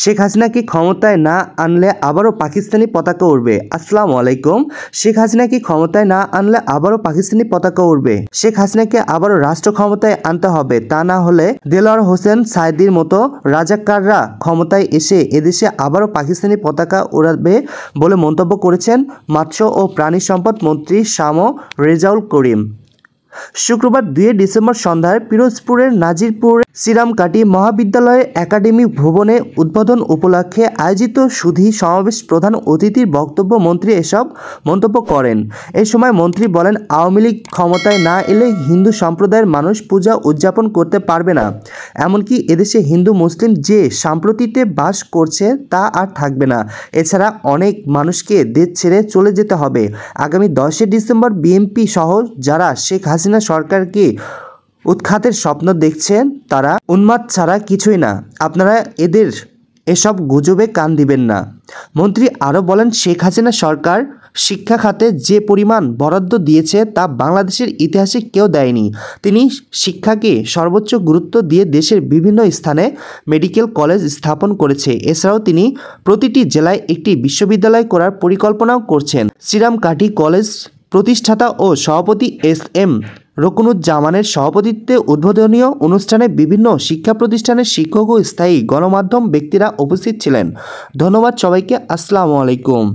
শেখ হাসিনাকে ক্ষমতায় না আনলে আবারও পাকিস্তানি পতাকা উড়বে আসসালামু আলাইকুম শেখ হাসিনাকে ক্ষমতায় না আনলে আবারও পাকিস্তানি পতাকা উড়বে শেখ হাসিনাকে আবারও রাষ্ট্র ক্ষমতায় আনতে হবে তা না হলে দেলোয়ার হোসেন সাইদির মতো রাজাকাররা ক্ষমতায় এসে এদেশে আবারও পাকিস্তানি পতাকা উড়াবে বলে মন্তব্য করেছেন মৎস্য ও প্রাণী সম্পদ মন্ত্রী শ্যাম রেজাউল করিম শুক্রবার দুয়ে ডিসেম্বর সন্ধ্যায় পিরোজপুরের নাজিরপুর শ্রীরামকাটি মহাবিদ্যালয়ে একাডেমি ভবনে উদ্বোধন উপলক্ষে আয়োজিত সুধী সমাবেশ প্রধান অতিথির বক্তব্য মন্ত্রী এসব মন্তব্য করেন এ সময় মন্ত্রী বলেন আওয়ামী লীগ ক্ষমতায় না এলে হিন্দু সম্প্রদায়ের মানুষ পূজা উদযাপন করতে পারবে না এমনকি এদেশে হিন্দু মুসলিম যে সাম্প্রতিতে বাস করছে তা আর থাকবে না এছাড়া অনেক মানুষকে দেশ ছেড়ে চলে যেতে হবে আগামী দশই ডিসেম্বর বিএনপি সহ যারা শেখ হাসিনা হাসিনা সরকারকে উৎখাতের স্বপ্ন দেখছেন তারা উন্মাদ ছাড়া কিছুই না আপনারা এদের এসব গুজবে কান দিবেন না মন্ত্রী আরও বলেন শেখ হাসিনা সরকার শিক্ষা খাতে যে পরিমাণ বরাদ্দ দিয়েছে তা বাংলাদেশের ইতিহাসে কেউ দেয়নি তিনি শিক্ষাকে সর্বোচ্চ গুরুত্ব দিয়ে দেশের বিভিন্ন স্থানে মেডিকেল কলেজ স্থাপন করেছে এছাড়াও তিনি প্রতিটি জেলায় একটি বিশ্ববিদ্যালয় করার পরিকল্পনাও করছেন শ্রীরামকাঠি কলেজ প্রতিষ্ঠাতা ও সভাপতি এস এম রকুনুজ্জামানের সভাপতিত্বে উদ্বোধনীয় অনুষ্ঠানে বিভিন্ন শিক্ষা প্রতিষ্ঠানের শিক্ষক ও স্থায়ী গণমাধ্যম ব্যক্তিরা উপস্থিত ছিলেন ধন্যবাদ সবাইকে আসসালামু আলাইকুম